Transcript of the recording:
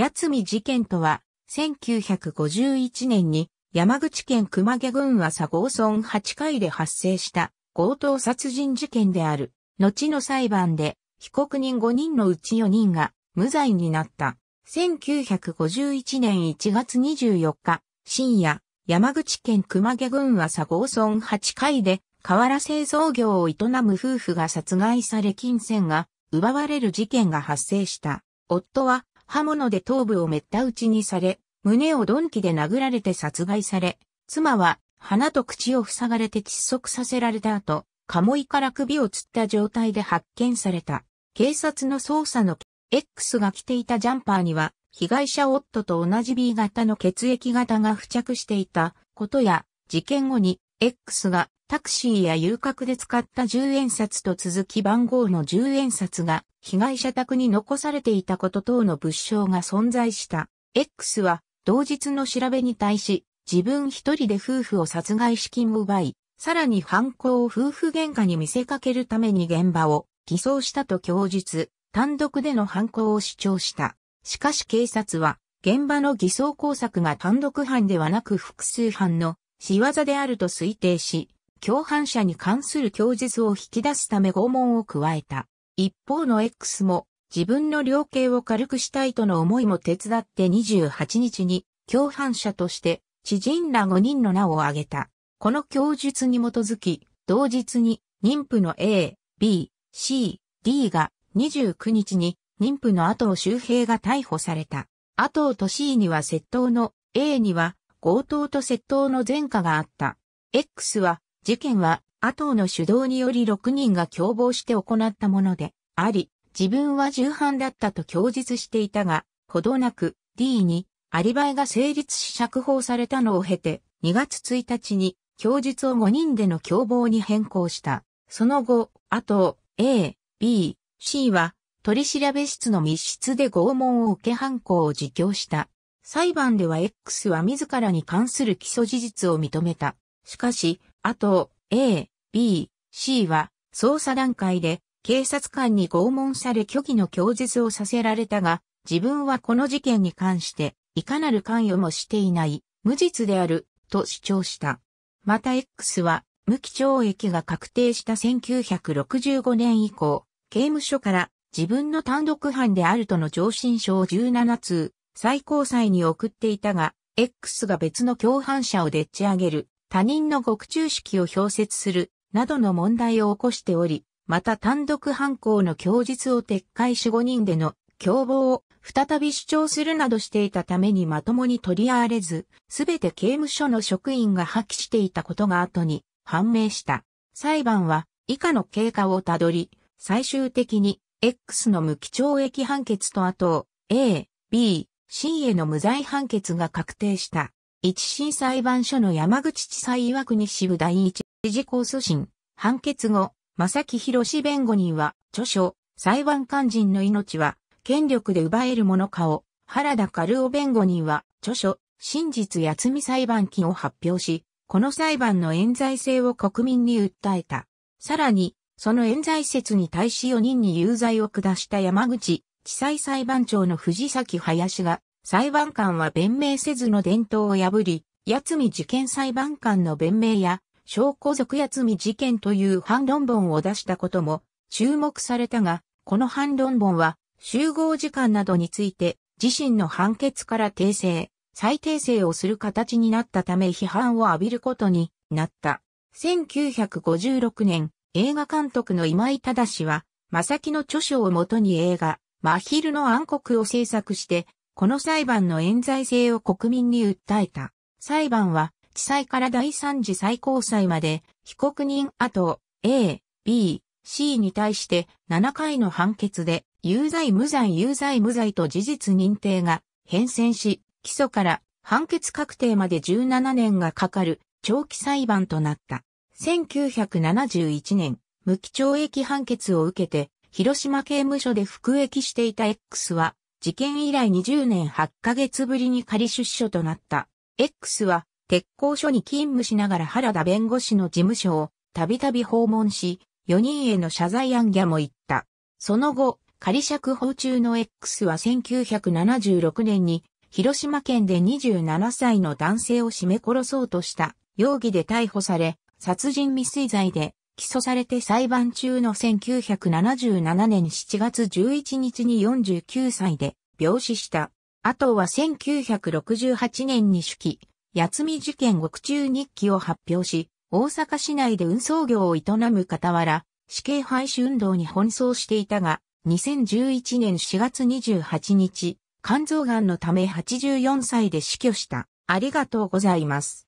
八海事件とは、1951年に山口県熊毛郡朝郷村8回で発生した強盗殺人事件である。後の裁判で被告人5人のうち4人が無罪になった。1951年1月24日、深夜、山口県熊毛郡朝郷村8回で河原製造業を営む夫婦が殺害され金銭が奪われる事件が発生した。夫は刃物で頭部を滅多打ちにされ、胸を鈍器で殴られて殺害され、妻は鼻と口を塞がれて窒息させられた後、鴨居から首を吊った状態で発見された。警察の捜査の X が着ていたジャンパーには、被害者夫と同じ B 型の血液型が付着していたことや、事件後に X がタクシーや遊郭で使った10円札と続き番号の10円札が被害者宅に残されていたこと等の物証が存在した。X は同日の調べに対し自分一人で夫婦を殺害資金を奪い、さらに犯行を夫婦喧嘩に見せかけるために現場を偽装したと供述、単独での犯行を主張した。しかし警察は現場の偽装工作が単独犯ではなく複数犯の仕業であると推定し、共犯者に関する供述を引き出すため拷問を加えた。一方の X も自分の量刑を軽くしたいとの思いも手伝って28日に共犯者として知人ら5人の名を挙げた。この供述に基づき、同日に妊婦の A、B、C、D が29日に妊婦の後を周平が逮捕された。後をと C には窃盗の A には強盗と窃盗の前科があった。X は、事件は、後の主導により6人が共謀して行ったもので、あり、自分は重犯だったと供述していたが、ほどなく D にアリバイが成立し釈放されたのを経て、2月1日に供述を5人での共謀に変更した。その後、あと A、B、C は取調室の密室で拷問を受け犯行を自供した。裁判では X は自らに関する基礎事実を認めた。しかし、あと、A、B、C は捜査段階で警察官に拷問され虚偽の供述をさせられたが、自分はこの事件に関していかなる関与もしていない無実であると主張した。また X は無期懲役が確定した1965年以降、刑務所から自分の単独犯であるとの上申書を17通最高裁に送っていたが、X が別の共犯者をでっち上げる、他人の獄中式を表説する、などの問題を起こしており、また単独犯行の供述を撤回し5人での共謀を再び主張するなどしていたためにまともに取り合われず、すべて刑務所の職員が破棄していたことが後に判明した。裁判は以下の経過をたどり、最終的に X の無期懲役判決と後を A、B、C への無罪判決が確定した。一審裁判所の山口地裁岩国支部第一次控訴審、判決後、正木博弁護人は、著書、裁判官人の命は、権力で奪えるものかを、原田軽オ弁護人は、著書、真実や罪裁判金を発表し、この裁判の冤罪性を国民に訴えた。さらに、その冤罪説に対し4人に有罪を下した山口地裁裁判長の藤崎林が、裁判官は弁明せずの伝統を破り、八海事件裁判官の弁明や、証拠族八海事件という反論本を出したことも注目されたが、この反論本は、集合時間などについて、自身の判決から訂正、再訂正をする形になったため批判を浴びることになった。1956年、映画監督の今井正は、正木の著書をもとに映画、マヒルの暗黒を制作して、この裁判の冤罪性を国民に訴えた。裁判は、地裁から第三次最高裁まで、被告人後、A、B、C に対して7回の判決で、有罪無罪有罪無罪と事実認定が変遷し、起訴から判決確定まで17年がかかる長期裁判となった。1971年、無期懲役判決を受けて、広島刑務所で服役していた X は、事件以来20年8ヶ月ぶりに仮出所となった。X は、鉄工所に勤務しながら原田弁護士の事務所をたびたび訪問し、4人への謝罪案ギも言った。その後、仮釈放中の X は1976年に広島県で27歳の男性を絞め殺そうとした容疑で逮捕され、殺人未遂罪で起訴されて裁判中の1977年7月11日に49歳で病死した。あとは1968年に手記、八海事件獄中日記を発表し、大阪市内で運送業を営む傍ら、死刑廃止運動に奔走していたが、2011年4月28日、肝臓癌のため84歳で死去した。ありがとうございます。